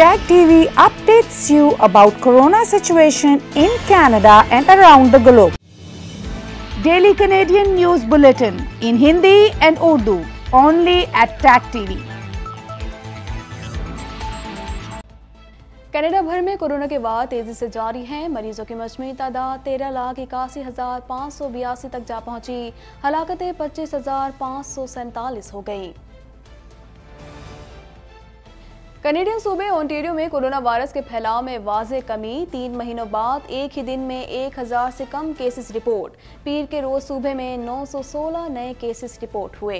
Tag TV updates you about corona situation in Canada and around the globe. Daily Canadian News Bulletin in Hindi and Urdu only at Tag TV. Canada भर में corona के वार तेजी से जारी हैं मरीजों की मजमू तादाद तेरह लाख इक्यासी हज़ार पाँच सौ बयासी तक जा पहुंची हलाकतें पच्चीस हज़ार पाँच सौ सैंतालीस हो गई कनेडियन सूबे ओंटेरियो में कोरोना वायरस के फैलाव में वाज कमी तीन महीनों बाद एक ही दिन में एक हज़ार से कम केसेस रिपोर्ट पीर के रोज सूबे में 916 नए केसेस रिपोर्ट हुए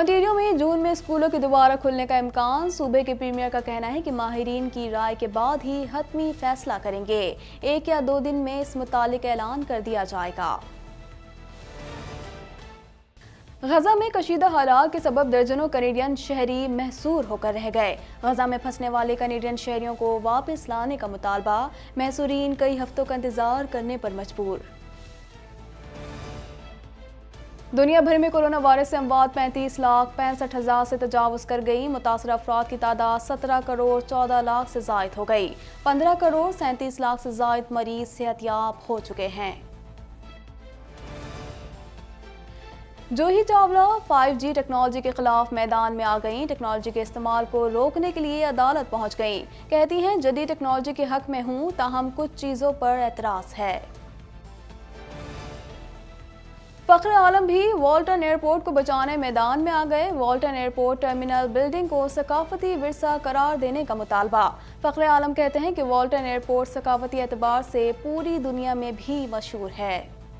ओंटेरियो में जून में स्कूलों के दोबारा खुलने का इम्कान सूबे के प्रीमियर का कहना है कि माहरीन की राय के बाद ही हतमी फैसला करेंगे एक या दो दिन में इस मुतालिक ऐलान कर दिया जाएगा गजा में कशीदा हालात के सबब दर्जनों कनेडियन शहरी महसूर होकर रह गए गजा में फंसने वाले कनेडियन शहरियों को वापस लाने का मुतालबा महसूरीन कई हफ्तों का इंतजार करने पर मजबूर दुनिया भर में कोरोना वायरस से अमवात पैंतीस लाख पैंसठ हज़ार से तजावज़ कर गई मुतासर अफराद की तादाद सत्रह करोड़ चौदह लाख से जायद हो गई पंद्रह करोड़ सैंतीस लाख से जायद मरीज सेहतियाब हो चुके हैं जूही चावला 5G टेक्नोलॉजी के खिलाफ मैदान में आ गई टेक्नोलॉजी के इस्तेमाल को रोकने के लिए अदालत पहुंच गई कहती हैं जदी टेक्नोलॉजी के हक में हूं ताहम कुछ चीज़ों पर एतराज़ है फ़ख्र आलम भी वॉल्टन एयरपोर्ट को बचाने मैदान में आ गए वॉल्टन एयरपोर्ट टर्मिनल बिल्डिंग को सकाफती वरसा करार देने का मुतालबा फ़ख्र आलम कहते हैं कि वॉल्टन एयरपोर्ट सकाफती एतबार से पूरी दुनिया में भी मशहूर है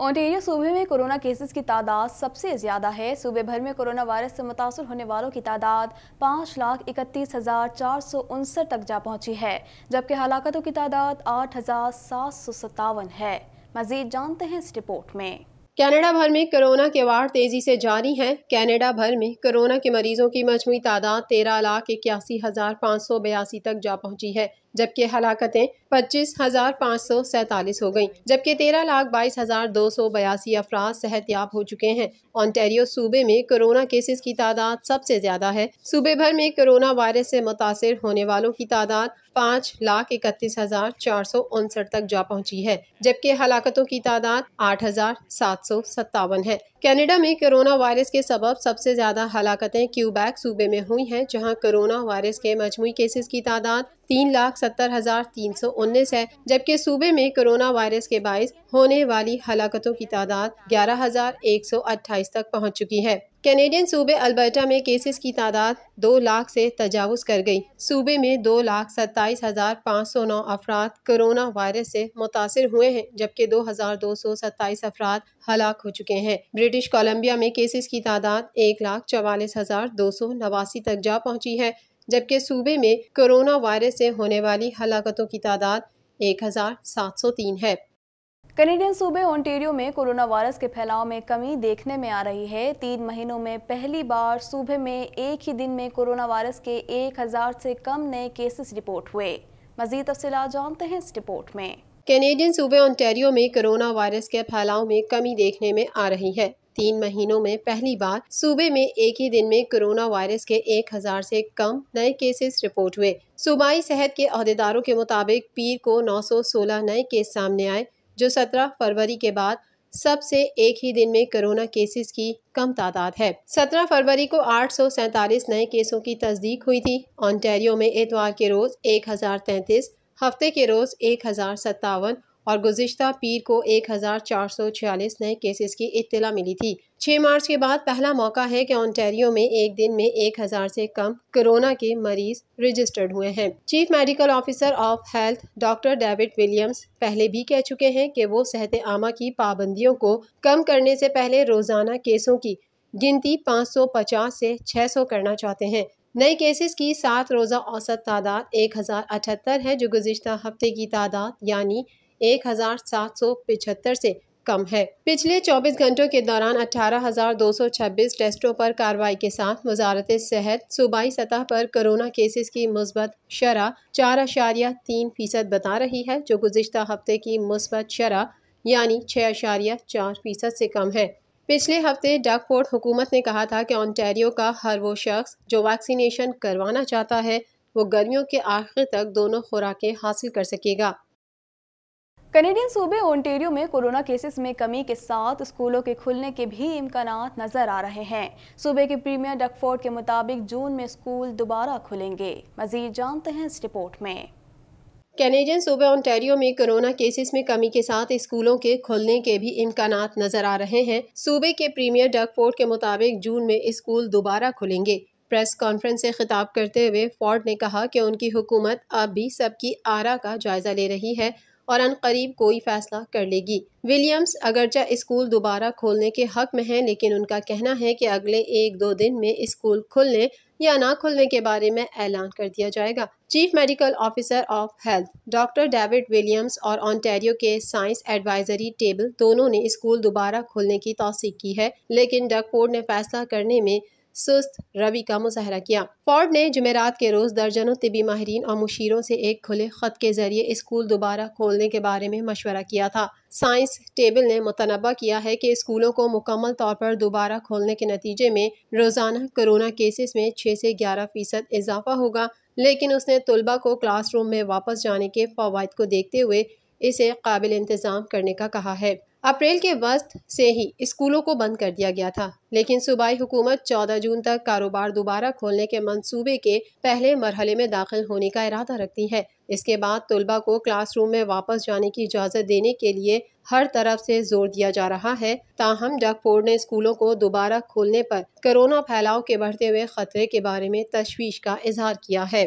ऑन्टेरियो सूबे में कोरोना केसेस की तादाद सबसे ज़्यादा है सूबे भर में कोरोना वायरस से मुतासर होने वालों की तादाद पाँच लाख इकतीस हज़ार चार सौ उनसठ तक जा पहुंची है जबकि हलाकतों की तादाद आठ हज़ार सात सौ सत्तावन है मजीद जानते हैं इस रिपोर्ट में कनाडा भर में कोरोना के वार तेज़ी से जारी हैं कनाडा भर में कोरोना के मरीजों की मजमू तादाद तेरह लाख इक्यासी हज़ार पाँच सौ बयासी तक जा पहुंची है जबकि हलाकतें पच्चीस हज़ार पाँच सौ सैतालीस हो गयी जबकि तेरह लाख बाईस हज़ार दो सौ बयासी सेहत सेहतियाब हो चुके हैं ऑन्टेरियो सूबे में कोरोना केसेस की तादाद सबसे ज़्यादा है सूबे भर में कोरोना वायरस से मुतासर होने वालों की तादाद पाँच लाख इकतीस हज़ार चार सौ उनसठ तक जा पहुंची है जबकि हलाकतों की तादाद आठ हज़ार सात सौ सत्तावन है कनाडा में कोरोना वायरस के सबब सबसे ज़्यादा हलाकतें क्यूबैक सूबे में हुई हैं जहां कोरोना वायरस के मजमू केसेस की तादाद तीन लाख सत्तर हज़ार तीन सौ उन्नीस है जबकि सूबे में कोरोना वायरस के बायस होने वाली हलाकतों की तादाद ग्यारह हज़ार एक सौ अट्ठाईस तक पहुँच चुकी है कैनेडियन सूबे अल्बर्टा में केसेस की तादाद दो लाख से तजावज़ कर गई सूबे में दो लाख सत्ताईस हज़ार पाँच सौ नौ अफराद कोरोना वायरस से मुतासर हुए हैं जबकि दो हज़ार दो सौ सत्ताईस अफराद हलाक हो चुके हैं ब्रिटिश कोलंबिया में केसेस की तादाद एक लाख चवालीस हज़ार दो सौ नवासी तक जा पहुंची है जबकि सूबे में कोरोना वायरस से होने वाली हलाकतों की तादाद 1703 है कनेडियन सूबे ओंटेरियो में कोरोना वायरस के फैलाव में कमी देखने में आ रही है तीन महीनों में पहली बार सूबे में एक ही दिन में कोरोना वायरस के 1000 से कम नए केसेस रिपोर्ट हुए मजीद तफसीत जानते हैं इस रिपोर्ट में कैनेडियन सूबे ओंटेरियो में कोरोना वायरस के फैलाव में कमी देखने में आ रही है तीन महीनों में पहली बार सूबे में एक ही दिन में कोरोना वायरस के 1000 से कम नए केसेस रिपोर्ट हुए सूबाई सेहत के अहदेदारों के मुताबिक पीर को 916 नए केस सामने आए जो 17 फरवरी के बाद सबसे एक ही दिन में कोरोना केसेस की कम तादाद है 17 फरवरी को आठ नए केसों की तस्दीक हुई थी ऑन्टेरियो में एतवार के रोज तैतीस हफ्ते के रोज एक और गुज्त पीर को एक हज़ार चार सौ छियालीस नए केसेस की इत्तला मिली थी छः मार्च के बाद पहला मौका है कि ओंटेरियो में एक दिन में एक हज़ार से कम कोरोना के मरीज रजिस्टर्ड हुए हैं chief medical officer of health doctor David Williams पहले भी कह चुके हैं कि वो सेहत आमा की पाबंदियों को कम करने से पहले रोज़ाना केसों की गिनती 550 से 600 करना चाहते हैं नए केसेस की सात रोज़ा औसत तादाद एक है जो गुज्त हफ्ते की तादाद यानी एक हजार सात सौ पिछहत्तर से कम है पिछले 24 घंटों के दौरान 18,226 टेस्टों पर कार्रवाई के साथ वजारत सेहत सूबाई सतह पर कोरोना केसेस की मुस्बत शरह चार अशारिया तीन फीसद बता रही है जो गुजशत हफ्ते की मुस्बत शरह यानी छः अशारिया चार फीसद से कम है पिछले हफ्ते डकफोर्ड हुकूमत ने कहा था कि ऑनटेरियो का हर वो शख्स जो वैक्सीनेशन करवाना चाहता है वो गर्मियों के आखिर तक दोनों खुराकें हासिल कर सकेगा कनेडियन सूबे ओंटेरियो में कोरोना केसेस में कमी के साथ स्कूलों के खुलने के भी इम्कान नजर आ रहे हैं सूबे के प्रीमियर डकफोर्ड के मुताबिक जून में स्कूल दोबारा खुलेंगे मजीद जानते हैं इस रिपोर्ट में कैनेडियन सूबे ओंटेरियो में कोरोना केसेस में कमी के साथ स्कूलों के खुलने के भी इम्कान नजर आ रहे हैं सूबे के प्रीमियर डकफोर्ड के मुताबिक जून में स्कूल दोबारा खुलेंगे प्रेस कॉन्फ्रेंस से खिताब करते हुए फोर्ड ने कहा कि उनकी हुकूमत अब भी सबकी आरा का जायजा ले रही है और करीब कोई फैसला कर लेगी विलियम्स अगरचा स्कूल दोबारा खोलने के हक में है लेकिन उनका कहना है कि अगले एक दो दिन में स्कूल खुलने या ना खुलने के बारे में ऐलान कर दिया जाएगा chief medical officer of health doctor David Williams और ऑनटेरियो के साइंस एडवाइजरी टेबल दोनों ने स्कूल दोबारा खोलने की तोसीक की है लेकिन डकफोर्ड ने फैसला करने में सुस्त रवि का मुजाहरा किया फोर्ड ने जमेरात के रोज़ दर्जनों तबी माहरीन और मुशीरों से एक खुले ख़त के ज़रिए स्कूल दोबारा खोलने के बारे में मशवरा किया था साइंस टेबल ने मुतनबा किया है कि स्कूलों को मुकम्मल तौर पर दोबारा खोलने के नतीजे में रोज़ाना कोरोना केसेस में छः से ग्यारह फ़ीसद इजाफा होगा लेकिन उसने तलबा को क्लासरूम में वापस जाने के फवाद को देखते हुए इसे काबिल इंतज़ाम करने का कहा है अप्रैल के वस्त से ही स्कूलों को बंद कर दिया गया था लेकिन सूबाई हुकूमत 14 जून तक कारोबार दोबारा खोलने के मंसूबे के पहले मरहले में दाखिल होने का इरादा रखती है इसके बाद तलबा को क्लासरूम में वापस जाने की इजाज़त देने के लिए हर तरफ से जोर दिया जा रहा है ताहम फोर्ड ने स्कूलों को दोबारा खोलने पर कोरोना फैलाव के बढ़ते हुए खतरे के बारे में तशवीश का इजहार किया है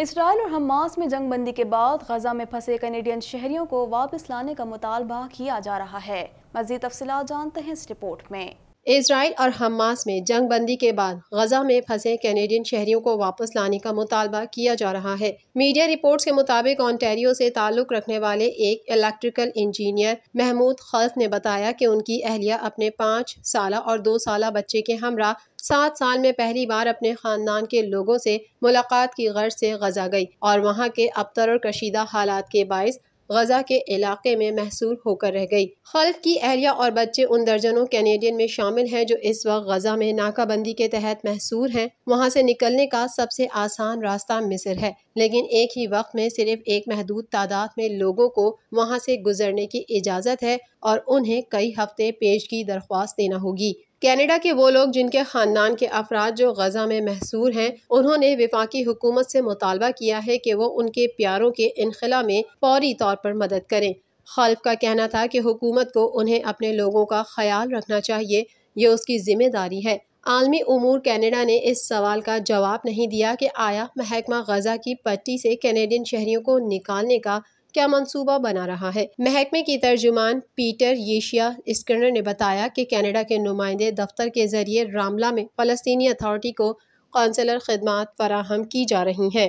इसराइल और हमास में जंग बंदी के बाद गजा में फंसे कनेडियन शहरियों को वापस लाने का मुतालबा किया जा रहा है मजीद तफसला जानते हैं इस रिपोर्ट में इसराइल और हमास में जंग बंदी के बाद गजा में फंसे कैनेडियन शहरियों को वापस लाने का मुतालबा किया जा रहा है मीडिया रिपोर्ट्स के मुताबिक ऑन्टेरियो से ताल्लुक़ रखने वाले एक इलेक्ट्रिकल इंजीनियर महमूद खल्फ ने बताया कि उनकी अहलिया अपने पाँच साल और दो साल बच्चे के हमरा सात साल में पहली बार अपने खानदान के लोगों से मुलाकात की गर्ज से गजा गई और वहाँ के अबतर और कशीदा हालात के बायस गजा के इलाके में महसूल होकर रह गई खल्फ की एहलिया और बच्चे उन दर्जनों कैनेडियन में शामिल हैं जो इस वक्त गजा में नाकाबंदी के तहत महसूर हैं वहाँ से निकलने का सबसे आसान रास्ता मिस्र है लेकिन एक ही वक्त में सिर्फ एक महदूद तादाद में लोगों को वहाँ से गुजरने की इजाज़त है और उन्हें कई हफ्ते पेश की दरख्वास्त देना होगी कैनेडा के वो लोग जिनके ख़ानदान के अफराद जो गज़ा में महसूर हैं उन्होंने विफाकी हुकूमत से मुतालबा किया है कि वो उनके प्यारों के इनखला में फौरी तौर पर मदद करें खालफ का कहना था कि हुकूमत को उन्हें अपने लोगों का ख्याल रखना चाहिए ये उसकी ज़िम्मेदारी है आलमी उमूर कैनेडा ने इस सवाल का जवाब नहीं दिया कि आया महकमा गजा की पट्टी से कैनेडियन शहरीों को निकालने का क्या मंसूबा बना रहा है महकमे की तर्जुमान पीटर येशिया स्कर्नर ने बताया कि कनाडा के नुमाइंदे दफ्तर के जरिए रामला में फ़लस्तनी अथॉरिटी को कौंसलर खदमात फराहम की जा रही हैं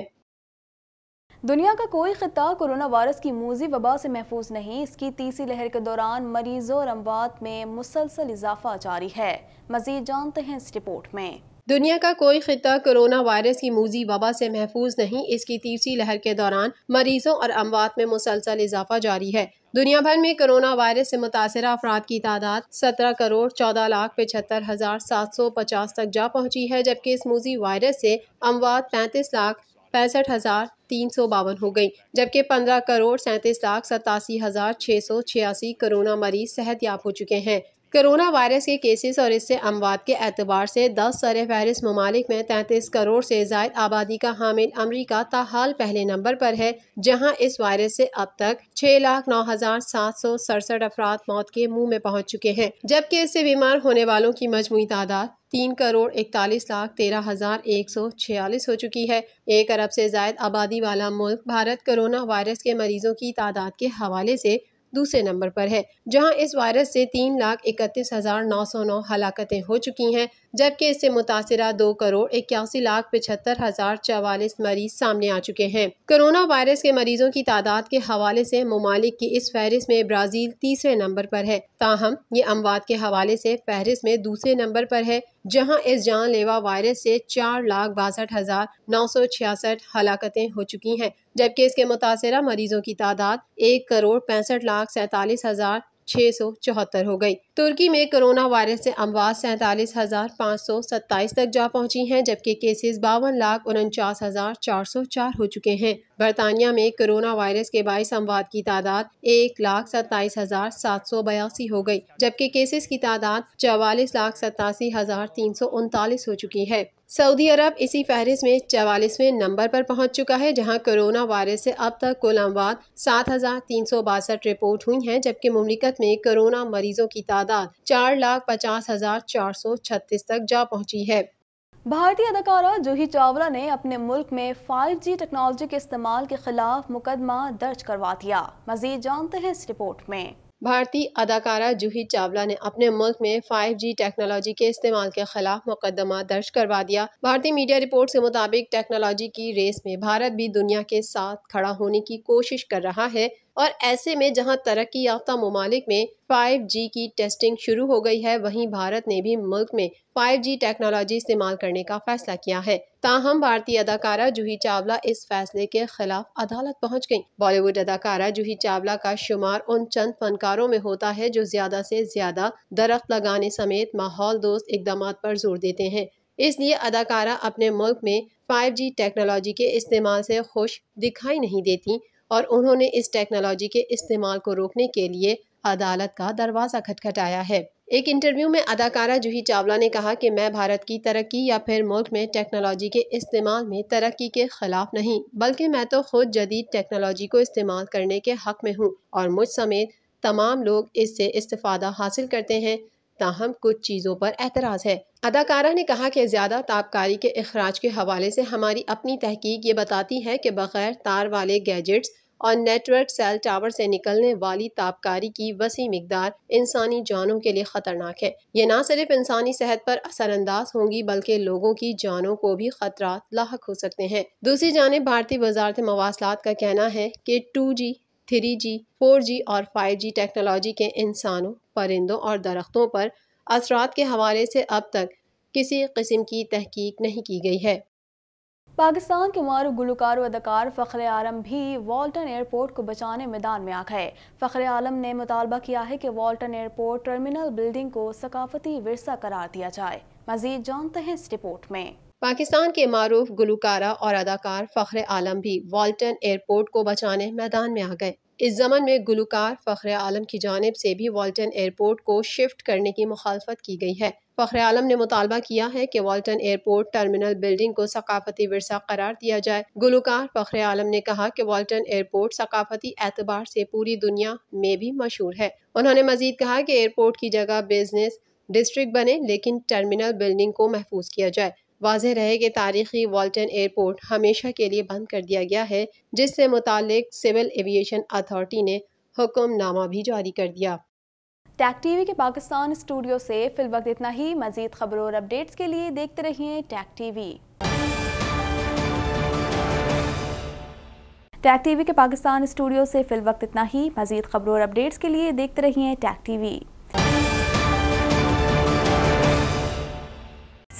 दुनिया का कोई खिता कोरोना वायरस की मूजी वबा से महफूज नहीं इसकी तीसरी लहर के दौरान मरीजों और अमवात में मुसलसल इजाफा जारी है मजीद जानते हैं इस रिपोर्ट में दुनिया का कोई खिता कोरोना वायरस की मूजी वबा से महफूज नहीं इसकी तीसरी लहर के दौरान मरीजों और अमवात में मुसलसल इजाफा जारी है दुनिया भर में कोरोना वायरस से मुतासर अफराद की तादाद सत्रह करोड़ चौदह लाख पचहत्तर हज़ार सात सौ पचास तक जा पहुंची है जबकि इस मूजी वायरस से अमवात पैंतीस लाख पैंसठ हज़ार तीन सौ बावन हो गई जबकि पंद्रह करोड़ सैंतीस लाख सतासी हज़ार छः सौ छियासी कोरोना मरीज सेहत याब हो चुके हैं कोरोना वायरस के केसेस और इससे अमवात के एतबार से दस सर फहरिस ममालिक में तैंतीस करोड़ से जायद आबादी का हामिल अमरीका ताहाल पहले नंबर पर है जहाँ इस वायरस से अब तक छह लाख नौ हजार सात सौ सड़सठ अफराद मौत के मुंह में पहुंच चुके हैं जबकि इससे बीमार होने वालों की मजमू तादाद तीन करोड़ इकतालीस लाख तेरह हजार एक सौ छियालीस हो चुकी है एक अरब से जायद आबादी वाला मुल्क भारत कोरोना वायरस के मरीजों की तादाद के हवाले से दूसरे नंबर पर है जहां इस वायरस से तीन लाख इकतीस हज़ार नौ सौ नौ हलाकतें हो चुकी हैं जबकि इससे मुतासर दो करोड़ इक्यासी लाख पचहत्तर हज़ार चवालीस मरीज सामने आ चुके हैं कोरोना वायरस के मरीजों की तादाद के हवाले से ममालिक की इस फहरिस्त में ब्राज़ील तीसरे नंबर पर है ताहम ये अमवात के हवाले से फहरिस्त में दूसरे नंबर पर है जहां इस जानलेवा वायरस से चार लाख बासठ हज़ार नौ सौ छियासठ हलाकतें हो चुकी हैं जबकि इसके मुतासर मरीजों की तादाद एक करोड़ पैंसठ लाख सैतालीस हज़ार छः सौ चौहत्तर हो गई तुर्की में कोरोना वायरस से अमवात सैंतालीस हज़ार पाँच सौ सत्ताईस तक जा पहुंची हैं जबकि केसेस बावन लाख उनचास हज़ार चार सौ चार हो चुके हैं बरतानिया में कोरोना वायरस के बाईस अमवात की तादाद एक लाख सत्ताईस हज़ार सात सौ बयासी हो गई जबकि केसेस की तादाद चवालीस लाख सतासी हज़ार तीन सौ उनतालीस हो चुकी है सऊदी अरब इसी फहरिस्त में चवालीसवें नंबर पर पहुंच चुका है जहां कोरोना वायरस से अब तक कुल अमवात सात हज़ार तीन सौ बासठ रिपोर्ट हुई हैं जबकि ममलिकत में कोरोना मरीजों की तादाद तादाद चार लाख पचास हजार चार सौ छत्तीस तक जा पहुंची है भारतीय अदाकारा जूही चावला ने अपने मुल्क में 5G टेक्नोलॉजी के इस्तेमाल के खिलाफ मुकदमा दर्ज करवा दिया मजीद जानते हैं इस रिपोर्ट में भारतीय अदाकारा जूही चावला ने अपने मुल्क में 5G टेक्नोलॉजी के इस्तेमाल के खिलाफ मुकदमा दर्ज करवा दिया भारतीय मीडिया रिपोर्ट के मुताबिक टेक्नोलॉजी की रेस में भारत भी दुनिया के साथ खड़ा होने की कोशिश कर रहा है और ऐसे में जहां तरक्की याफ्ता ममालिक में 5G की टेस्टिंग शुरू हो गई है वहीं भारत ने भी मुल्क में 5G टेक्नोलॉजी इस्तेमाल करने का फैसला किया है ताहम भारतीय अदाकारा जूही चावला इस फैसले के खिलाफ अदालत पहुंच गयी बॉलीवुड अदाकारा जूही चावला का शुमार उन चंद फनकारों में होता है जो ज्यादा से ज्यादा दरख्त लगाने समेत माहौल दोस्त इकदाम पर जोर देते हैं इसलिए अदाकारा अपने मुल्क में 5G टेक्नोलॉजी के इस्तेमाल से खुश दिखाई नहीं देती और उन्होंने इस टेक्नोलॉजी के इस्तेमाल को रोकने के लिए अदालत का दरवाज़ा खटखटाया है एक इंटरव्यू में अदाकारा जूही चावला ने कहा कि मैं भारत की तरक्की या फिर मुल्क में टेक्नोलॉजी के इस्तेमाल में तरक्की के खिलाफ नहीं बल्कि मैं तो खुद जदीद टेक्नोलॉजी को इस्तेमाल करने के हक में हूँ और मुझ समेत तमाम लोग इससे इस्ता हासिल करते हैं ताहम कुछ चीज़ों पर एतराज़ है अदाकारा ने कहा कि ज़्यादा तापकारी के अखराज के हवाले से हमारी अपनी तहकीक ये बताती है कि बग़ैर तार वाले गैजेट्स और नेटवर्क सेल टावर से निकलने वाली तापकारी की वसी मकदार इंसानी जानों के लिए ख़तरनाक है ये ना सिर्फ इंसानी सेहत पर असरअंदाज होंगी बल्कि लोगों की जानों को भी खतरा लाक हो सकते हैं दूसरी जानब भारतीय वजारत मवासलात का कहना है कि two G three G four G और फाइव जी टेक्नोलॉजी के इंसानों परिंदों और दरख्तों पर असरात के हवाले से अब तक किसी किस्म की तहकीक नहीं की गई है पाकिस्तान के मारूफ गुलकार व अदाकार फ़खर आलम भी वॉल्टन एयरपोर्ट को बचाने मैदान में आ गए फ़खर आलम ने मुतालबा किया है कि वॉल्टन एयरपोर्ट टर्मिनल बिल्डिंग को सकाफती वरसा करार दिया जाए मजीद जानते हैं इस रिपोर्ट में पाकिस्तान के मारूफ गुलकारा और अदाकार फ़खर आलम भी वॉल्टन एयरपोर्ट को बचाने मैदान में आ गए इस जमन में गुलकार फ़खर आलम की जानब से भी वाल्टन एयरपोर्ट को शिफ्ट करने की मुखालफत की गई है फ़खर आलम ने मुतालबा किया है कि वाल्टन एयरपोर्ट टर्मिनल बिल्डिंग को सकाफती वरसा करार दिया जाए गुलकार फ़खर आलम ने कहा कि वाल्टन एयरपोर्ट सकाफती एतबार से पूरी दुनिया में भी मशहूर है उन्होंने मजीद कहा कि एयरपोर्ट की जगह बिजनेस डिस्ट्रिक्ट बने लेकिन टर्मिनल बिल्डिंग को महफूज किया जाए वाज रहे कि तारीखी वाल्टन एयरपोर्ट हमेशा के लिए बंद कर दिया गया है जिससे मुतल सिविल एविएशन अथॉरिटी ने हुक्मनामा भी जारी कर दिया टैक टीवी के पाकिस्तान स्टूडियो से फिल वक्त इतना ही मजीद खबरों और अपडेट्स के लिए देखते रहिए टैक टीवी टैक टीवी के पाकिस्तान स्टूडियो से फिल वक्त इतना ही मजीद खबरों और अपडेट्स के लिए देखते रहिए टैक टीवी